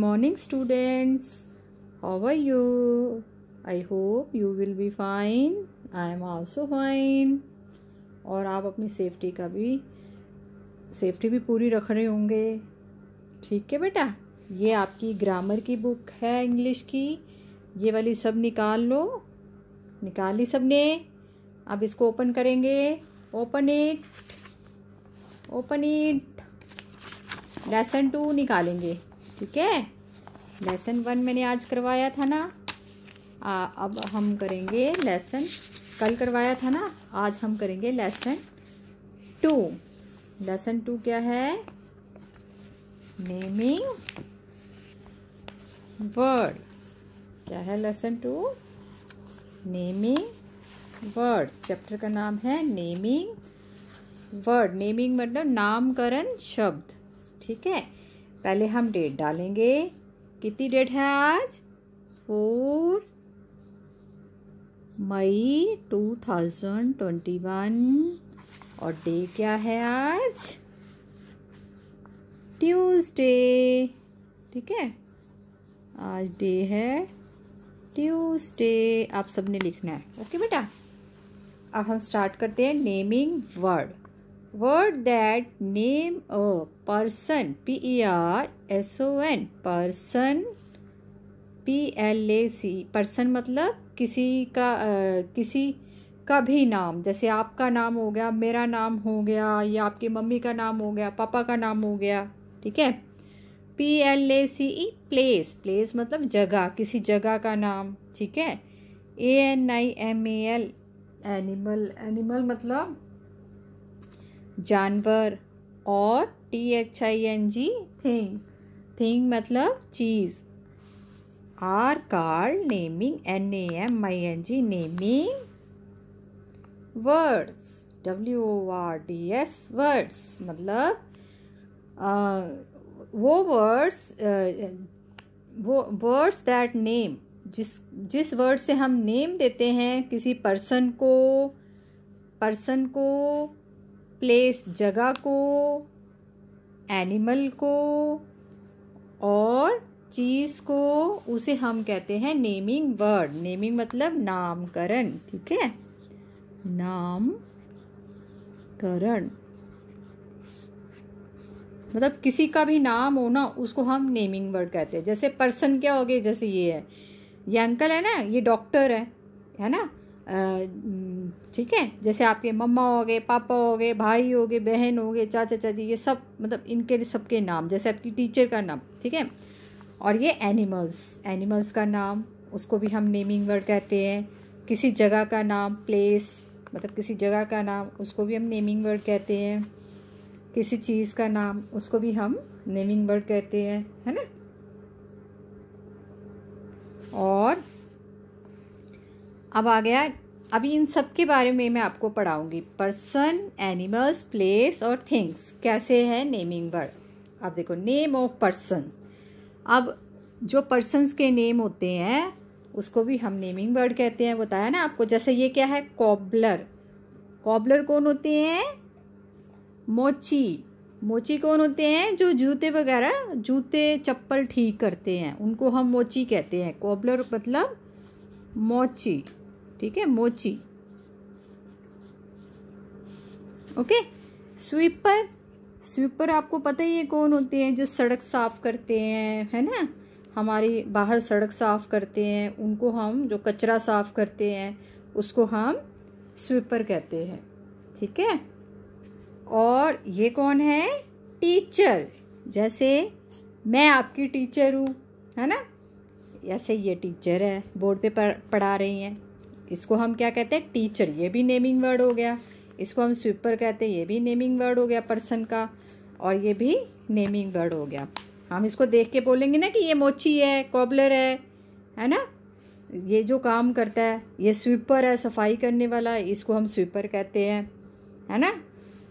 morning students how are you i hope you will be fine i am also fine और आप अपनी safety का भी safety भी पूरी रख रहे होंगे ठीक है बेटा ये आपकी ग्रामर की बुक है इंग्लिश की ये वाली सब निकाल लो निकाल ली सब ने अब इसको ओपन करेंगे open it open it lesson two निकालेंगे ठीक है लेसन वन मैंने आज करवाया था ना आ, अब हम करेंगे लेसन कल करवाया था ना आज हम करेंगे लेसन टू लेसन टू क्या है नेमिंग वर्ड क्या है lesson two naming word chapter का नाम है नेमिंग वर्ड नेमिंग मतलब नामकरण शब्द ठीक है पहले हम डेट डालेंगे कितनी डेट है आज four May two thousand twenty one और डे क्या है आज ट्यूसडे ठीक है आज डे है ट्यूसडे आप सबने लिखना है ओके बेटा अब हम स्टार्ट करते हैं naming word word that name a person p e r s o n person p l a c person मतलब किसी का आ, किसी का भी नाम जैसे आपका नाम हो गया मेरा नाम हो गया या आपकी मम्मी का नाम हो गया पापा का नाम हो गया ठीक है P L A C E place place मतलब जगह किसी जगह का नाम ठीक है A N I M A L animal animal मतलब जानवर और T H I N G thing thing मतलब चीज़ are called naming N A M I N G naming words W O R D S words मतलब वो words वो words that name जिस जिस वर्ड से हम नेम देते हैं किसी पर्सन को पर्सन को प्लेस जगह को एनिमल को और चीज़ को उसे हम कहते हैं नेमिंग वर्ड नेमिंग मतलब नामकरण ठीक है नामकरण मतलब किसी का भी नाम हो ना उसको हम नेमिंग वर्ड कहते हैं जैसे पर्सन क्या हो गए जैसे ये है ये अंकल है ना ये डॉक्टर है है ना आ, ठीक है जैसे आपके मम्मा हो गए पापा हो गए भाई हो गए बहन हो गए चाचा चाची ये सब मतलब इनके सबके नाम जैसे आपकी टीचर का नाम ठीक है और ये एनिमल्स एनिमल्स का नाम उसको भी हम नेमिंग वर्ड कहते हैं किसी जगह का नाम प्लेस मतलब किसी जगह का नाम उसको भी हम नेमिंग वर्ड कहते हैं किसी चीज़ का नाम उसको भी हम नेमिंग वर्ड कहते हैं है ना और अब आ गया अभी इन सब के बारे में मैं आपको पढ़ाऊंगी पर्सन एनिमल्स प्लेस और थिंग्स कैसे है नेमिंग वर्ड अब देखो नेम ऑफ पर्सन अब जो पर्सनस के नेम होते हैं उसको भी हम नेमिंग वर्ड कहते हैं बताया ना आपको जैसे ये क्या है कॉबलर कॉबलर कौन होते हैं मोची मोची कौन होते हैं जो जूते वगैरह जूते चप्पल ठीक करते हैं उनको हम मोची कहते हैं कॉबलर मतलब मोची ठीक है मोची ओके स्वीपर स्वीपर आपको पता ही है कौन होते हैं जो सड़क साफ करते हैं है ना हमारी बाहर सड़क साफ करते हैं उनको हम जो कचरा साफ करते हैं उसको हम स्वीपर कहते हैं ठीक है और ये कौन है टीचर जैसे मैं आपकी टीचर हूँ है ना ऐसे ये टीचर है बोर्ड पे पढ़ा रही हैं इसको हम क्या कहते हैं टीचर ये भी नेमिंग वर्ड हो गया इसको हम स्वीपर कहते हैं ये भी नेमिंग वर्ड हो गया पर्सन का और ये भी नेमिंग वर्ड हो गया हम इसको देख के बोलेंगे ना कि ये मोची है कॉबलर है है ना ये जो काम करता है ये स्वीपर है सफाई करने वाला इसको हम स्वीपर कहते हैं है ना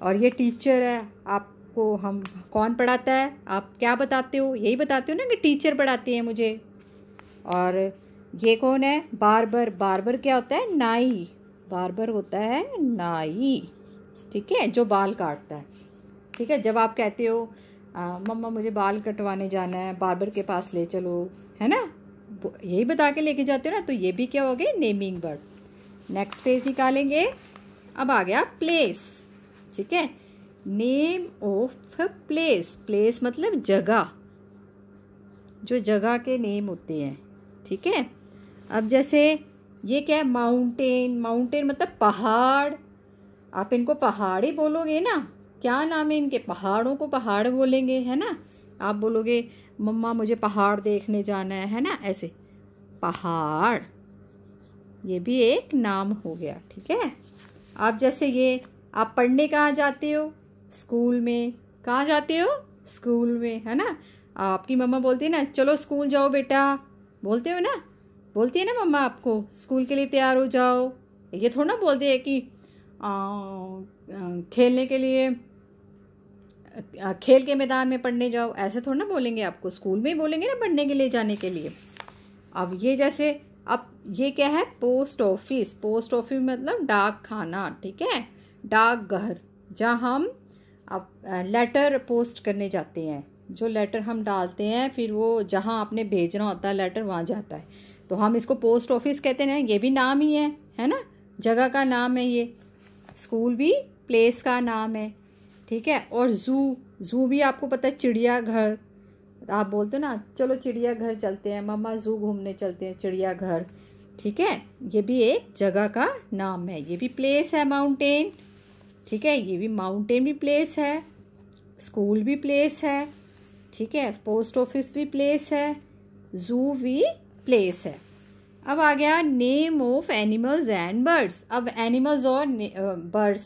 और ये टीचर है आपको हम कौन पढ़ाता है आप क्या बताते हो यही बताते हो ना कि टीचर पढ़ाती है मुझे और ये कौन है बार्बर बार्बर क्या होता है नाई बार्बर होता है नाई ठीक है जो बाल काटता है ठीक है जब आप कहते हो मम्मा मुझे बाल कटवाने जाना है बार्बर के पास ले चलो है ना यही बता के लेके जाते हो ना तो ये भी क्या हो गया नेमिंग वर्ड नेक्स्ट पेज निकालेंगे अब आ गया प्लेस ठीक है नेम ऑफ प्लेस प्लेस मतलब जगह जो जगह के नेम होते हैं ठीक है अब जैसे ये क्या है माउंटेन माउंटेन मतलब पहाड़ आप इनको ही बोलोगे ना क्या नाम है इनके पहाड़ों को पहाड़ बोलेंगे है ना आप बोलोगे मम्मा मुझे पहाड़ देखने जाना है है ना ऐसे पहाड़ ये भी एक नाम हो गया ठीक है आप जैसे ये आप पढ़ने कहाँ जाते हो स्कूल में कहाँ जाते हो स्कूल में है ना आपकी मम्मा बोलती है ना चलो स्कूल जाओ बेटा बोलते हो ना बोलती है ना मम्मा आपको स्कूल के लिए तैयार हो जाओ ये थोड़ा ना बोलती है कि आ, आ, खेलने के लिए आ, खेल के मैदान में पढ़ने जाओ ऐसे थोड़ा ना बोलेंगे आपको स्कूल में ही बोलेंगे ना पढ़ने के लिए जाने के लिए अब ये जैसे अब ये क्या है पोस्ट ऑफिस पोस्ट ऑफिस मतलब डाक खाना ठीक है डाक घर जहाँ हम अब लेटर पोस्ट करने जाते हैं जो लेटर हम डालते हैं फिर वो जहाँ आपने भेजना होता है लेटर वहाँ जाता है तो हम इसको पोस्ट ऑफिस कहते हैं ये भी नाम ही है है ना जगह का नाम है ये स्कूल भी प्लेस का नाम है ठीक है और जू जू भी आपको पता है चिड़ियाघर आप बोलते हो ना चलो चिड़ियाघर चलते हैं मम्मा जू घूमने चलते हैं चिड़ियाघर ठीक है ये भी एक जगह का नाम है ये भी प्लेस है माउंटेन ठीक है ये भी माउंटेन भी प्लेस है स्कूल भी प्लेस है ठीक है पोस्ट ऑफिस भी प्लेस है जू भी प्लेस है अब आ गया name of animals and birds अब एनिमल्स और बर्ड्स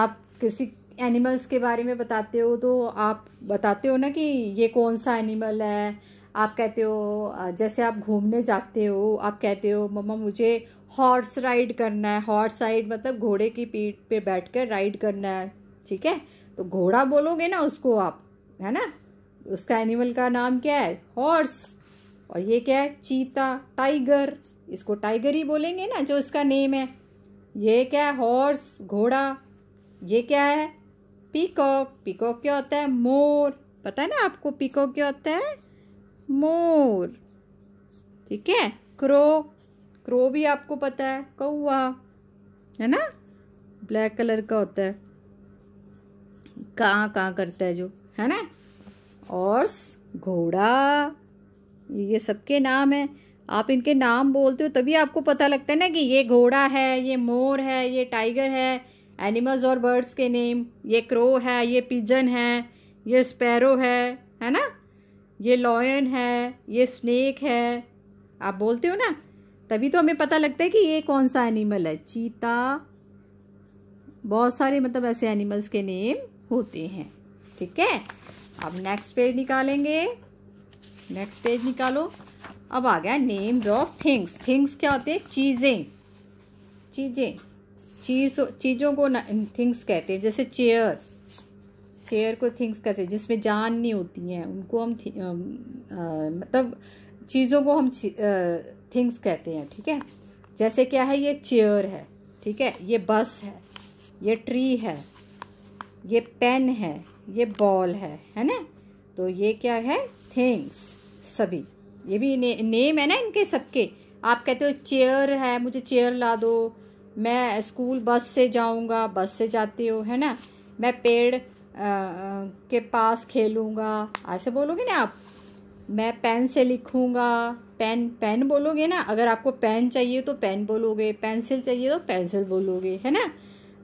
आप किसी एनिमल्स के बारे में बताते हो तो आप बताते हो ना कि ये कौन सा एनिमल है आप कहते हो जैसे आप घूमने जाते हो आप कहते हो मम्मा मुझे हॉर्स राइड करना है हॉर्स राइड मतलब घोड़े की पीठ पे बैठकर राइड करना है ठीक है तो घोड़ा बोलोगे ना उसको आप है ना उसका एनिमल का नाम क्या है हॉर्स और ये क्या है चीता टाइगर इसको टाइगर ही बोलेंगे ना जो इसका नेम है ये क्या है हॉर्स घोड़ा ये क्या है पीकॉक पीकॉक क्या होता है मोर पता है ना आपको पीकॉक क्या होता है मोर ठीक है क्रो क्रो भी आपको पता है कौआ है ना ब्लैक कलर का होता है कहाँ कहाँ करता है जो है ना हॉर्स घोड़ा ये सबके नाम हैं आप इनके नाम बोलते हो तभी आपको पता लगता है ना कि ये घोड़ा है ये मोर है ये टाइगर है एनिमल्स और बर्ड्स के नेम ये क्रो है ये पिजन है ये स्पैरो है है ना ये लॉयन है ये स्नेक है आप बोलते हो ना तभी तो हमें पता लगता है कि ये कौन सा एनिमल है चीता बहुत सारे मतलब ऐसे एनिमल्स के नेम होते हैं ठीक है अब नेक्स्ट पेज निकालेंगे नेक्स्ट पेज निकालो अब आ गया नेम्स ऑफ थिंग्स थिंग्स क्या होते हैं चीज़ें चीज़ें चीज़ चीज़ों को थिंग्स कहते हैं जैसे चेयर चेयर को थिंग्स कहते हैं जिसमें जान नहीं होती है उनको हम मतलब चीज़ों को हम थिंग्स कहते हैं ठीक है जैसे क्या है ये चेयर है ठीक है ये बस है ये ट्री है ये पेन है ये बॉल है है ना तो ये क्या है थिंग्स सभी ये भी ने, नेम है ना इनके सबके आप कहते हो चेयर है मुझे चेयर ला दो मैं स्कूल बस से जाऊंगा बस से जाती हो है ना मैं पेड़ आ, के पास खेलूंगा ऐसे बोलोगे ना आप मैं पेन से लिखूंगा पेन पेन बोलोगे ना अगर आपको पेन चाहिए तो पेन बोलोगे पेंसिल चाहिए तो पेंसिल बोलोगे है ना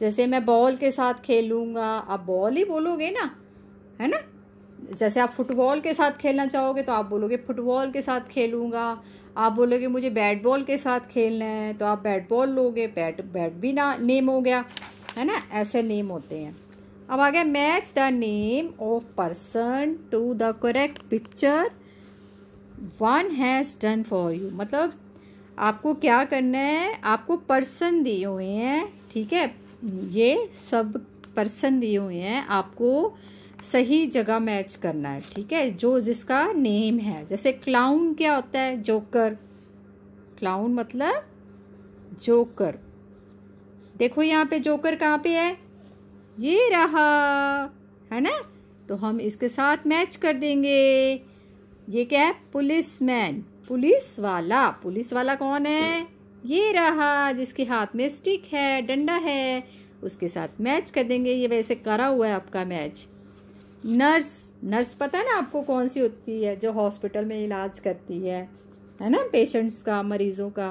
जैसे मैं बॉल के साथ खेलूंगा आप बॉल ही बोलोगे ना है ना जैसे आप फुटबॉल के साथ खेलना चाहोगे तो आप बोलोगे फुटबॉल के साथ खेलूँगा आप बोलोगे मुझे बैट बॉल के साथ खेलना है तो आप बैट बॉल लोगे बैट बैट भी ना नेम हो गया है ना ऐसे नेम होते हैं अब आ गया match the name of person to the correct picture one has done for you मतलब आपको क्या करना है आपको पर्सन दिए हुए हैं ठीक है ये सब पर्सन दिए हुए हैं आपको सही जगह मैच करना है ठीक है जो जिसका नेम है जैसे क्लाउन क्या होता है जोकर क्लाउन मतलब जोकर देखो यहाँ पे जोकर कहाँ पे है ये रहा है ना तो हम इसके साथ मैच कर देंगे ये क्या है पुलिस मैन पुलिस वाला पुलिस वाला कौन है ये रहा जिसके हाथ में स्टिक है डंडा है उसके साथ मैच कर देंगे ये वैसे करा हुआ है आपका मैच नर्स नर्स पता है ना आपको कौन सी होती है जो हॉस्पिटल में इलाज करती है है ना पेशेंट्स का मरीजों का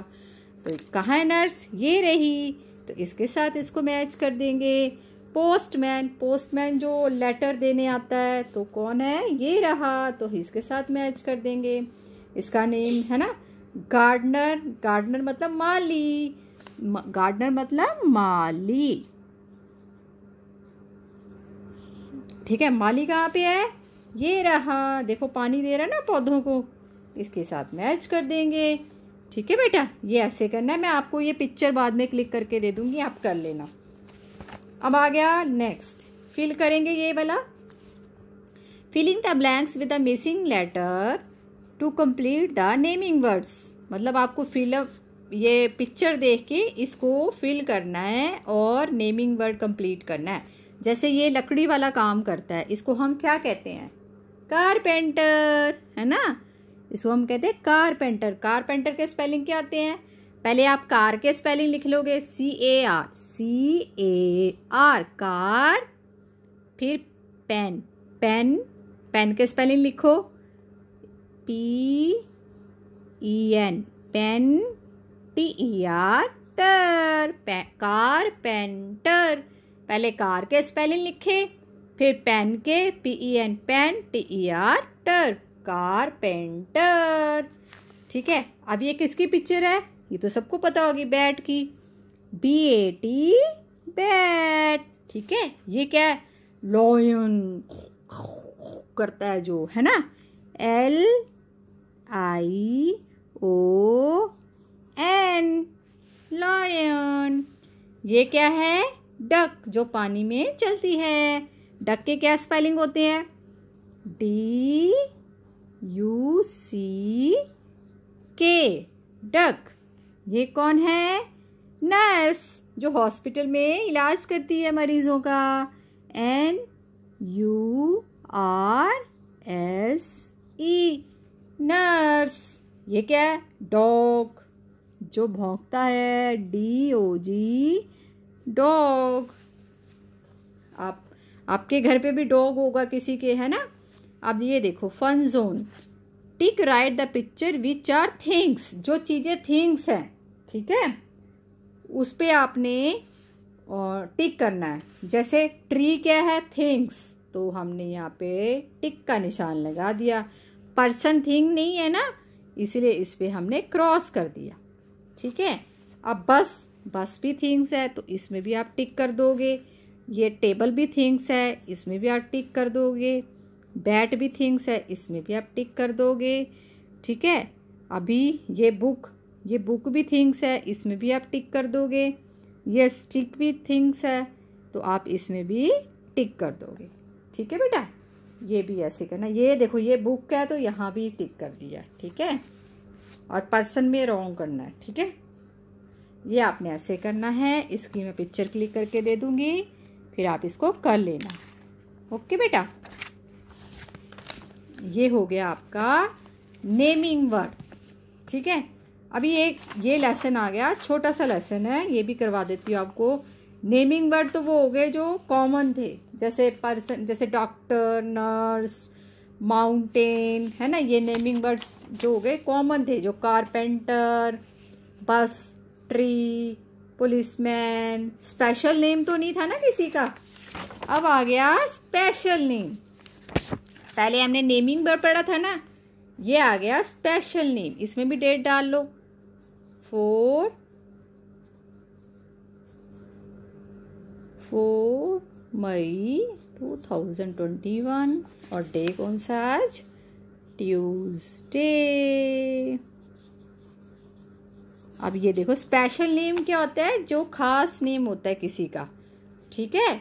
तो कहाँ है नर्स ये रही तो इसके साथ इसको मैच कर देंगे पोस्टमैन पोस्टमैन जो लेटर देने आता है तो कौन है ये रहा तो इसके साथ मैच कर देंगे इसका नेम है ना गार्डनर गार्डनर मतलब माली गार्डनर मतलब माली ठीक है माली कहाँ पे है ये रहा देखो पानी दे रहा ना पौधों को इसके साथ मैच कर देंगे ठीक है बेटा ये ऐसे करना है मैं आपको ये पिक्चर बाद में क्लिक करके दे दूंगी आप कर लेना अब आ गया नेक्स्ट फिल करेंगे ये वाला filling the blanks with the missing letter to complete the naming words मतलब आपको फिलअप ये पिक्चर देख के इसको फिल करना है और नेमिंग वर्ड कंप्लीट करना है जैसे ये लकड़ी वाला काम करता है इसको हम क्या कहते हैं कारपेंटर है ना इसको हम कहते हैं कारपेंटर कारपेंटर के स्पेलिंग क्या आते हैं पहले आप कार के स्पेलिंग लिख लोगे C A R C A R car फिर पेन पेन पेन के स्पेलिंग लिखो P E N pen T E R टर पे, कार पेंटर पहले कार के स्पेलिंग लिखे फिर पेन के P E N pen T E R टर कार पेंटर ठीक है अब ये किसकी पिक्चर है ये तो सबको पता होगी बैट की बी ए टी बैट ठीक है ये क्या है लॉयन करता है जो है ना L I O N lion ये क्या है डक जो पानी में चलती है डक के क्या स्पेलिंग होते हैं D you see K duck ये कौन है नर्स जो हॉस्पिटल में इलाज करती है मरीजों का N U R S E nurse ये क्या है डॉग जो भोंकता है डी ओ जी डॉग आप आपके घर पे भी डॉग होगा किसी के है ना अब ये देखो fun zone tick right the picture which are things जो चीज़ें थिंग्स हैं ठीक है उस पर आपने टिक करना है जैसे ट्री क्या है थिंग्स तो हमने यहाँ पे टिक का निशान लगा दिया पर्सन थिंग नहीं है ना इसीलिए इस पर हमने क्रॉस कर दिया ठीक है अब बस बस भी थिंग्स है तो इसमें भी आप टिक कर दोगे ये टेबल भी थिंग्स है इसमें भी आप टिक कर दोगे बैट भी थिंग्स है इसमें भी आप टिक कर दोगे ठीक है अभी ये बुक ये बुक भी थिंग्स है इसमें भी आप टिक कर दोगे ये स्टिक भी थिंग्स है तो आप इसमें भी टिक कर दोगे ठीक है बेटा ये भी ऐसे करना ये देखो ये बुक है तो यहाँ भी टिक कर दिया ठीक है और पर्सन में रॉन्ग करना है ठीक है ये आपने ऐसे करना है इसकी मैं पिक्चर क्लिक करके दे दूंगी फिर आप इसको कर लेना ओके बेटा ये हो गया आपका नेमिंग वर्ड ठीक है अभी एक ये लेसन आ गया छोटा सा लेसन है ये भी करवा देती हूँ आपको नेमिंग वर्ड तो वो हो गए जो कॉमन थे जैसे पर्सन जैसे डॉक्टर नर्स माउंटेन है ना ये नेमिंग वर्ड्स जो हो गए कॉमन थे जो कारपेंटर बस ट्री पुलिसमैन स्पेशल नेम तो नहीं था ना किसी का अब आ गया स्पेशल नेम पहले हमने नेमिंग पर पढ़ा था ना ये आ गया स्पेशल नेम इसमें भी डेट डाल लो फोर फोर मई 2021 और डे कौन सा आज ट्यूसडे अब ये देखो स्पेशल नेम क्या होता है जो खास नेम होता है किसी का ठीक है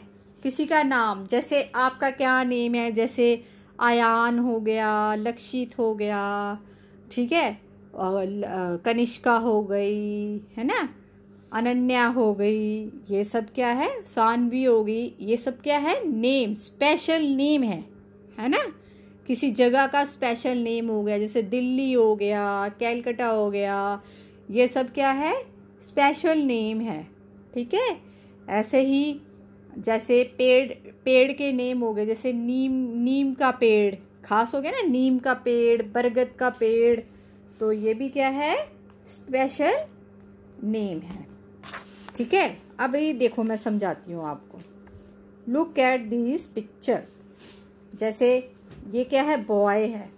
किसी का नाम जैसे आपका क्या नेम है जैसे आयान हो गया लक्षित हो गया ठीक है और कनिष्का हो गई है ना अनन्या हो गई ये सब क्या है सानवी हो गई ये सब क्या है नेम स्पेशल नेम है है ना किसी जगह का स्पेशल नेम हो गया जैसे दिल्ली हो गया कैलकटा हो गया ये सब क्या है स्पेशल नेम है ठीक है ऐसे ही जैसे पेड़ पेड़ के नेम हो गए जैसे नीम नीम का पेड़ खास हो गया ना नीम का पेड़ बरगद का पेड़ तो ये भी क्या है स्पेशल नेम है ठीक है अब ये देखो मैं समझाती हूँ आपको लुक एट दिस पिक्चर जैसे ये क्या है बॉय है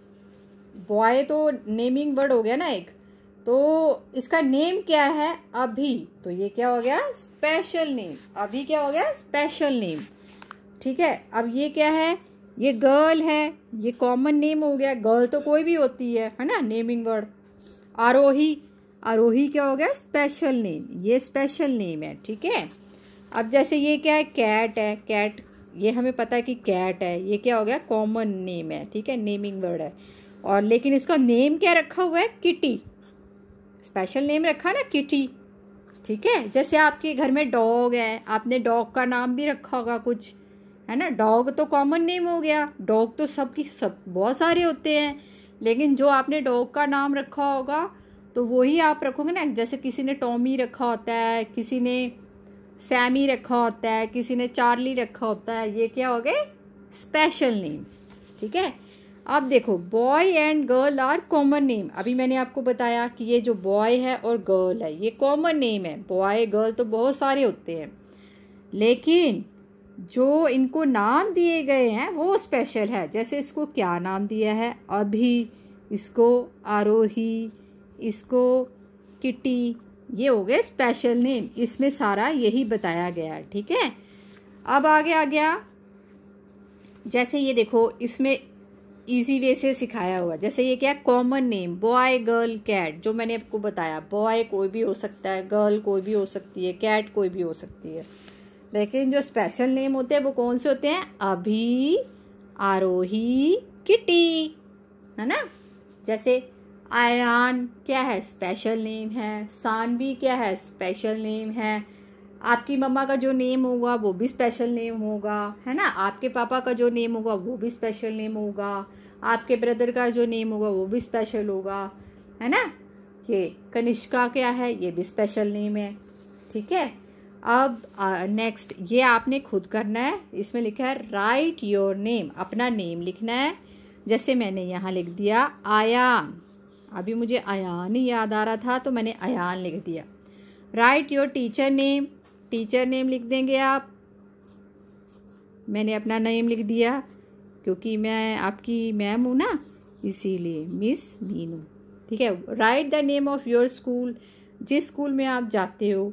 बॉय तो नेमिंग वर्ड हो गया ना एक तो इसका नेम क्या है अभी तो ये क्या हो गया स्पेशल नेम अभी क्या हो गया स्पेशल नेम ठीक है अब ये क्या है ये गर्ल है ये कॉमन नेम हो गया गर्ल तो कोई भी होती है है ना नेमिंग वर्ड आरोही आरोही क्या हो गया स्पेशल नेम ये स्पेशल नेम है ठीक है अब जैसे ये क्या है कैट है कैट ये हमें पता है कि कैट है ये क्या हो गया कॉमन नेम है ठीक है नेमिंग वर्ड है और लेकिन इसका नेम क्या रखा हुआ है किटी स्पेशल नेम रखा ना किटी ठीक है जैसे आपके घर में डॉग है आपने डॉग का नाम भी रखा होगा कुछ है ना डॉग तो कॉमन नेम हो गया डॉग तो सबकी सब बहुत सारे होते हैं लेकिन जो आपने डॉग का नाम रखा होगा तो वही आप रखोगे ना जैसे किसी ने टॉमी रखा होता है किसी ने सैमी रखा होता है किसी ने चार्ली रखा होता है ये क्या हो गए स्पेशल नेम ठीक है अब देखो boy and girl are common name अभी मैंने आपको बताया कि ये जो बॉय है और गर्ल है ये कॉमन नेम है बॉय गर्ल तो बहुत सारे होते हैं लेकिन जो इनको नाम दिए गए हैं वो स्पेशल है जैसे इसको क्या नाम दिया है अभी इसको आरोही इसको किटी ये हो गए स्पेशल नेम इसमें सारा यही बताया गया है ठीक है अब आगे आ गया जैसे ये देखो इसमें इजी वे से सिखाया हुआ जैसे ये क्या है common name boy girl cat जो मैंने आपको बताया बॉय कोई भी हो सकता है गर्ल कोई भी हो सकती है कैट कोई भी हो सकती है लेकिन जो स्पेशल नेम होते हैं वो कौन से होते हैं अभी आरोही किटी है ना जैसे आयान क्या है स्पेशल नेम है सानवी क्या है स्पेशल नेम है आपकी मम्मा का जो नेम होगा वो भी स्पेशल नेम होगा है ना आपके पापा का जो नेम होगा वो भी स्पेशल नेम होगा आपके ब्रदर का जो नेम होगा वो भी स्पेशल होगा है ना ये कनिष्का क्या है ये भी स्पेशल नेम है ठीक है अब नेक्स्ट ये आपने खुद करना है इसमें लिखा है राइट योर नेम अपना नेम लिखना है जैसे मैंने यहाँ लिख दिया आयान अभी मुझे आयान ही याद आ रहा था तो मैंने आयान लिख दिया write your teacher name teacher name लिख देंगे आप मैंने अपना नेम लिख दिया क्योंकि मैं आपकी मैम हूँ ना इसीलिए मिस मीनू ठीक है write the name of your school जिस स्कूल में आप जाते हो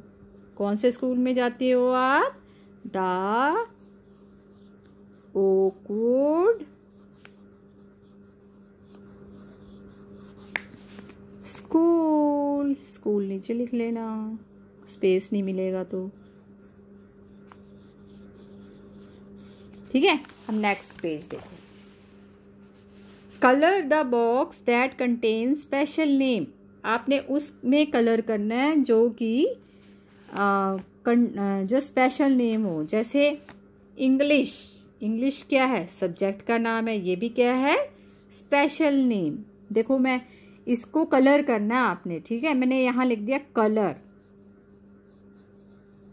कौन से स्कूल में जाते हो आप द ओकुड स्कूल स्कूल नीचे लिख लेना स्पेस नहीं मिलेगा तो ठीक है हम नेक्स्ट पेज देखो colour the box that contain special name आपने उसमें कलर करना है जो कि जो स्पेशल नेम हो जैसे इंग्लिश इंग्लिश क्या है सब्जेक्ट का नाम है ये भी क्या है स्पेशल नेम देखो मैं इसको कलर करना है आपने ठीक है मैंने यहाँ लिख दिया कलर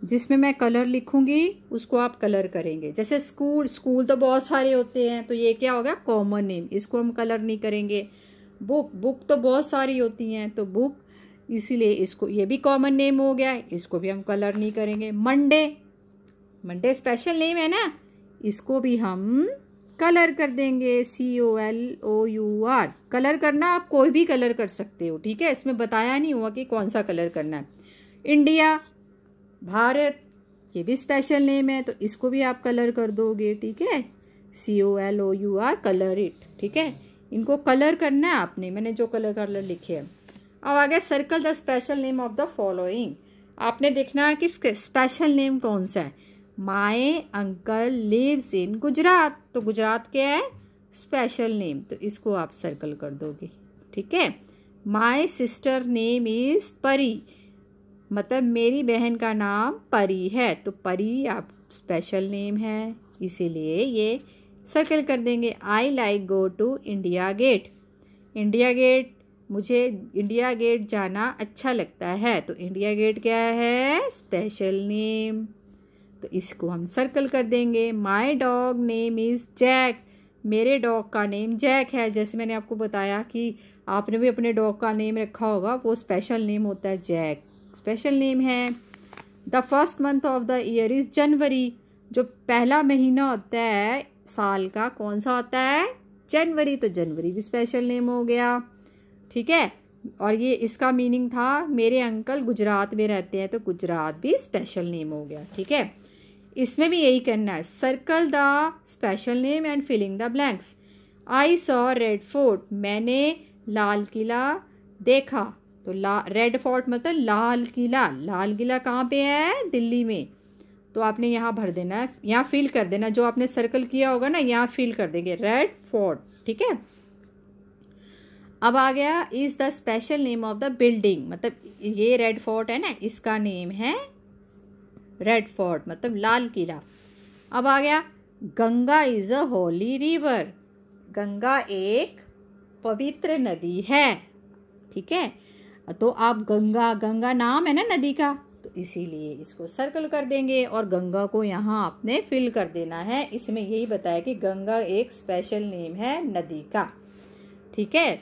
जिसमें मैं कलर लिखूंगी उसको आप कलर करेंगे जैसे स्कूल स्कूल तो बहुत सारे होते हैं तो ये क्या होगा कॉमन नेम इसको हम कलर नहीं करेंगे बुक बुक तो बहुत सारी होती हैं तो बुक इसीलिए इसको ये भी कॉमन नेम हो गया इसको भी हम कलर नहीं करेंगे मंडे मंडे स्पेशल नेम है ना इसको भी हम कलर कर देंगे C O L O U R colour करना आप कोई भी कलर कर सकते हो ठीक है इसमें बताया नहीं हुआ कि कौन सा कलर करना है इंडिया भारत ये भी स्पेशल नेम है तो इसको भी आप कलर कर दोगे ठीक है C O L O U R colour it ठीक है इनको कलर करना है आपने मैंने जो कलर कलर लिखे हैं अब आ गया circle the special name of the following आपने देखना है कि स्पेशल नेम कौन सा है माए अंकल लिव्स इन गुजरात तो गुजरात क्या है स्पेशल नेम तो इसको आप सर्कल कर दोगे ठीक है माई सिस्टर नेम इज़ परी मतलब मेरी बहन का नाम परी है तो परी आप स्पेशल नेम है इसीलिए ये सर्कल कर देंगे I like go to India Gate India Gate मुझे इंडिया गेट जाना अच्छा लगता है तो इंडिया गेट क्या है स्पेशल नेम तो इसको हम सर्कल कर देंगे my dog name is Jack मेरे डॉग का नेम जैक है जैसे मैंने आपको बताया कि आपने भी अपने डॉग का नेम रखा होगा वो स्पेशल नेम होता है जैक स्पेशल नेम है the first month of the year is January जो पहला महीना होता है साल का कौन सा होता है जनवरी तो जनवरी भी स्पेशल नेम हो गया ठीक है और ये इसका मीनिंग था मेरे अंकल गुजरात में रहते हैं तो गुजरात भी स्पेशल नेम हो गया ठीक है इसमें भी यही करना है circle the special name and filling the blanks I saw Red Fort मैंने लाल किला देखा तो ला रेड फोर्ट मतलब लाल किला लाल किला कहाँ पे है दिल्ली में तो आपने यहाँ भर देना है यहाँ फिल कर देना जो आपने सर्कल किया होगा ना यहाँ फिल कर देंगे रेड फोर्ट ठीक है अब आ गया is the special name of the building मतलब ये रेड फोर्ट है ना इसका नेम है रेड फोर्ट मतलब लाल किला अब आ गया Ganga is a holy river Ganga एक पवित्र नदी है ठीक है तो आप गंगा गंगा नाम है ना नदी का तो इसीलिए इसको सर्कल कर देंगे और गंगा को यहाँ आपने फिल कर देना है इसमें यही बताया कि गंगा एक स्पेशल नेम है नदी का ठीक है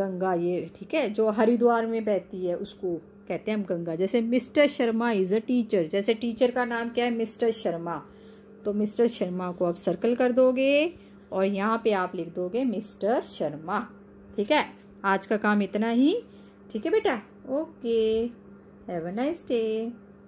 गंगा ये ठीक है जो हरिद्वार में बहती है उसको कहते हैं हम गंगा जैसे mister Sharma is a teacher जैसे टीचर का नाम क्या है मिस्टर शर्मा तो मिस्टर शर्मा को आप सर्कल कर दोगे और यहाँ पे आप लिख दोगे मिस्टर शर्मा ठीक है आज का काम इतना ही ठीक है बेटा okay have a nice day